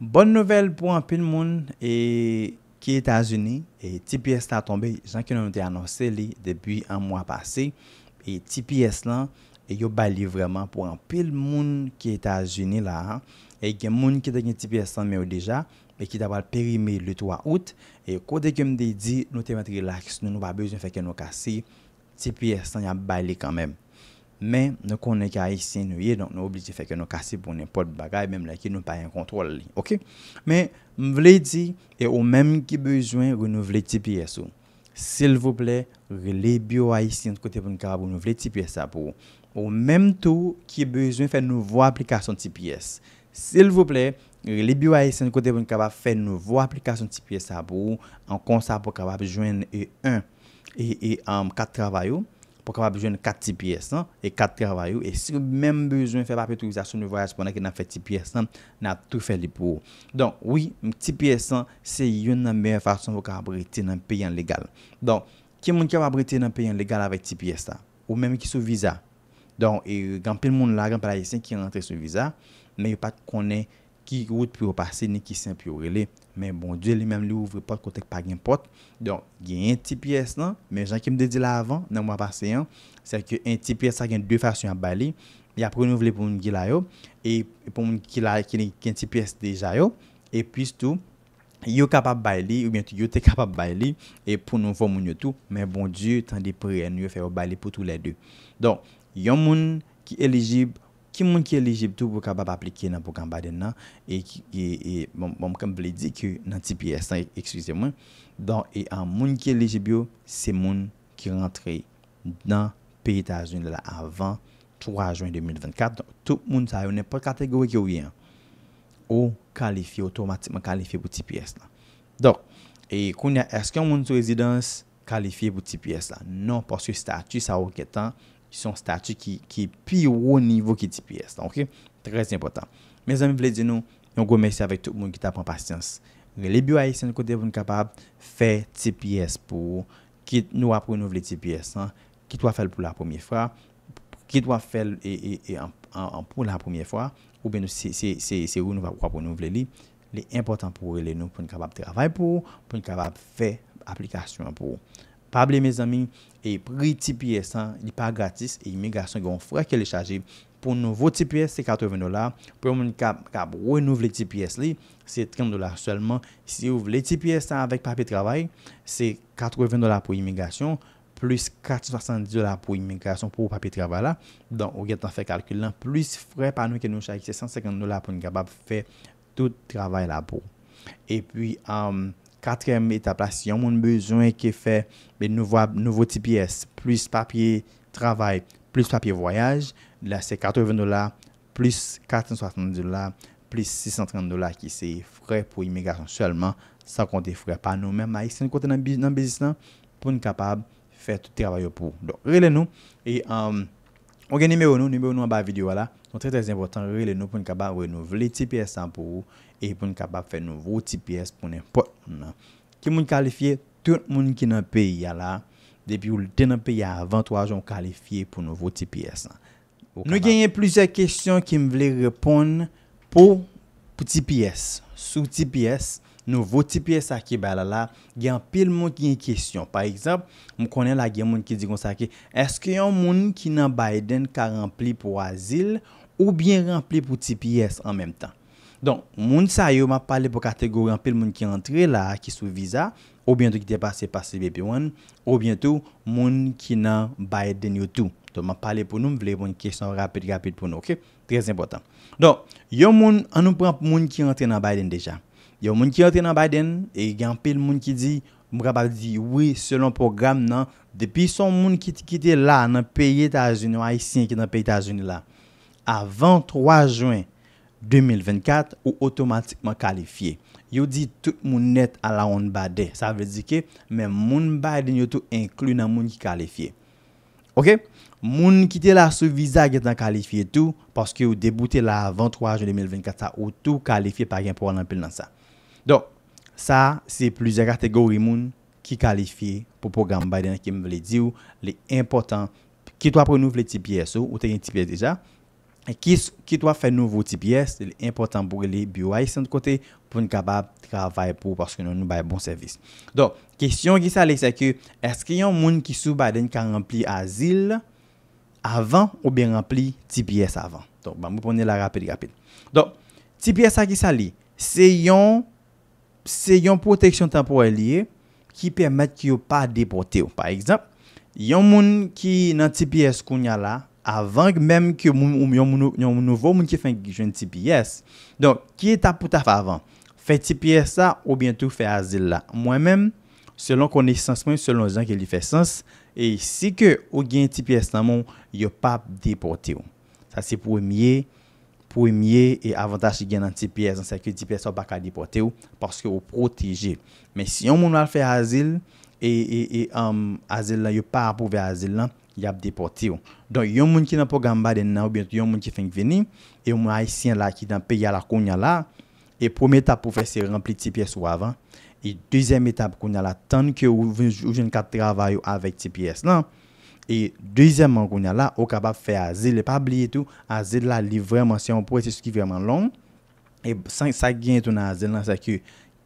Bon nouvel pou an pil moun ki Etajouni e TPS la tombe jan ki nou mwen te anonse li debi an mwa pase e TPS lan yo bali vreman pou an pil moun ki Etajouni la ha e gen moun ki te gen TPS lan mwen ou deja e ki dapal perime li 3 out e kode ke mwen de di nou te mwen te relax nou nou va bejoun feke nou kasi TPS lan ya bali kanmem. Men, nou konen ki ayisyen nou ye, donk nou oblite feke nou kasi pou nou pot bagay, menm la ki nou payen kontrol li, okey? Men, m vle di, e ou menm ki bezwen, re nou vle TPS ou. Sil vle, re le bio ayisyen kote pou nou kaba pou nou vle TPS a pou ou. Ou menm tou, ki bezwen fe nou vwa aplikasyon TPS. Sil vle, re le bio ayisyen kote pou nou kaba fe nou vwa aplikasyon TPS a pou ou, an konsa pou kaba pou jwen e an kat travay ou. Vok ap bejwen 4 TPS1 E 4 kervayou E si mèm bejwen fè pap etou vizasyon nou voyaj Pwennè ki nan fè TPS1 Nan tou fè li pou Don wè, TPS1 Se yon nan mè fason vok ap brete nan peyan legal Don, ki moun ki ap brete nan peyan legal avè TPS1 Ou mèm ki sou viza Don, yon e, pen moun lagan palayisen ki yon rentre sou viza Mè yon pat konè ki yot pou yo pase ni ki sen pou yo rele. Men bon di, li menm li ouvre pot kotek pa gen pot. Don, gen yon ti piyes nan, men jan ki mde di la avan, nan mwa pase yon, ser ki yon ti piyes sa gen dwe fasyon ap bali, ya proun yon vle pou moun gila yo, e pou moun ki la yon ki yon ti piyes deja yo, e pwistou, yon kapap bali, ou bientou yon te kapap bali, e pou nou foun moun yotou, men bon di, tan di pou yon yon fay yo bali pou tou le de. Don, yon moun ki elegib, Ki moun ki elijib tou pou kabab aplike nan pou kambade nan, e, e, e moun kem bile di ki nan TPS nan, ekskuse moun, don e an moun ki elijib yo, se moun ki rentre nan payita joun lala avan 3 joun 2024. Don, tou moun sa yon e pou kategori ki ou yon, ou kalifi, otomatikman kalifi pou TPS la. Don, e koun ya esken moun sou rezidans kalifi pou TPS la? Non, porsi statu sa ou ketan, ki son statu ki pi ou ou nivou ki TPS. Ok? Trez impotant. Mez ami vle di nou, yon gome se avek tout moun ki ta pon pasyans. Le biwa yi se nou kote pou nou kapab fe TPS pou ou, ki nou apou nou vle TPS. Ki to a fel pou la pomiye fwa, ki to a fel pou la pomiye fwa, ou be nou se ou nou apou nou vle li. Le impotant pou ou le nou, pou nou kapab te ravay pou ou, pou nou kapab fe aplikasyon pou ou. Pabli, me zami, e pri TPS-an, li pa gratis, e imigrasyon yon frake li chaje. Pon nouvo TPS, se 80 dolar. Pon nouve TPS li, se 30 dolar selman. Se ouve TPS-an avèk papi travay, se 80 dolar pou imigrasyon, plus 470 dolar pou imigrasyon pou papi travay la. Don, ou yetan fe kalky lan, plus frake pa nou ke nou chaje, se 150 dolar pou ni kabab fe tout travay la pou. E pi, an... Quatrième étape, si on a besoin de fait de ben, nouveaux nouveau TPS, plus papier travail, plus papier voyage, là, c'est 80 dollars, plus 470 dollars, plus 630 dollars qui c'est frais pour immigration seulement, sans compter frais par nous-mêmes un côté dans business pour être capable de faire tout le travail pour. Donc, nous et euh, On gen nime ou nou, nime ou nou an ba video wala. Son trè trè impotant, re le nou pou n ka ba wè nou vle TPS an pou ou, e pou n ka ba fè nou vle TPS pou nè pot nan. Ki moun kalifiye, tout moun ki nan pe ya la, depi ou di nan pe ya avantwa, joun kalifiye pou nou vle TPS an. Nou gen yon pluse kestyon ki m vle repon pou TPS, sou TPS. Nouvo TPS aki ba la la, gen pil moun ki yon kesyon. Par exemple, m konen la gen moun ki di kon sa ki, eske yon moun ki nan Biden ka rempli pou asil ou bien rempli pou TPS an menm tan. Don, moun sa yo, ma pale pou kategori an pil moun ki antre la ki sou visa, ou bientou ki te pase pasil BP1, ou bientou moun ki nan Biden yotou. Don, ma pale pou nou, m vle pou yon kesyon rapid rapid pou nou, ok? Trez impotant. Don, yon moun an nou pran pou moun ki antre nan Biden deja. Yo moun ki yote nan Biden, e yon pil moun ki di, moun kaba di, oui, selon program nan, depi son moun ki te kite la nan peye ta zouni, ou a yi sien ki nan peye ta zouni la, avan 3 juan 2024, ou otomatikman kalifiye. Yo di tout moun net ala on bade, sa vezi ke, men moun Biden yo tout inklu nan moun ki kalifiye. Ok, moun ki te la sou vizag etan kalifiye tou, paske ou deboute la avan 3 juan 2024, sa ou tou kalifiye pa gen pou anan pil nan sa. Don, sa se pluja kategori moun ki kalifiye pou program Biden ki me vle di ou, li important ki to apre nou vle TPS ou, ou te yon TPS deja, e ki to apre nou vle TPS, li important pou li biwa yon konti pou nou kabab trabay pou, paske nou nou baye bon servis. Don, kestyon ki sa li se ke, eske yon moun ki sou Biden ka rempli azil avan ou bi rempli TPS avan? Don, ba mou pwone la rapid rapid. Don, TPS a ki sa li, se yon... Se yon proteksyon tempore liye ki permèt ki yo pa depote yo. Par ekzamp, yon moun ki nan TPS koun ya la, avan ki mèm ki yon moun nouvo moun ki fèn ki joun TPS. Don, ki e tap pou taf avan? Fè TPS la ou bientou fè azil la? Mwen mèm, selon kone sensmen, selon zyan ki li fè sens, e si ke ou gen TPS nan moun, yo pa depote yo. Sa si pou mèm. pou e miye e avantaj gen nan TPS anseke TPS ou baka um, depote ou porske ou proteje. Men si yon moun wale fe azil, e azil lan, yo pa apove azil lan, yap depote ou. Don yon moun ki nan pou gamba den nan ou, bient yon moun ki feng veni, yon moun ay siyan la ki nan peyala kounya la, e pwem etap pou fe se rempli TPS ou avan, e dwezem etap kounya la, tan ke ou jen kat travay ou avan TPS lan, E dezyeman kwenye la, ou kapap fè a zil le pa bli etou. A zil la li vreman si an pou eti sou ki vreman long. E sa gen etou nan a zil lan sa ki,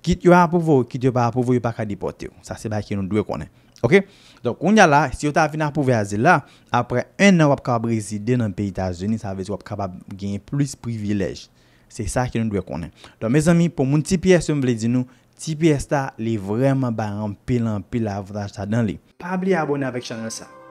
kit yo apouvo, kit yo pa apouvo, yo pa ka dipote ou. Sa se ba ki nou dwe konen. Ok? Don kwenye la, si yo ta fin apouve a zil la, apre en nan wap ka brezide nan pe ita zil ni, sa vezi wap kapap gen plus privilej. Se sa ki nou dwe konen. Don me zami, pou moun TPS ou mble di nou, TPS ta li vreman ba rampi lampi la avotaj ta dan li. Pa bli abone avèk chanel sa.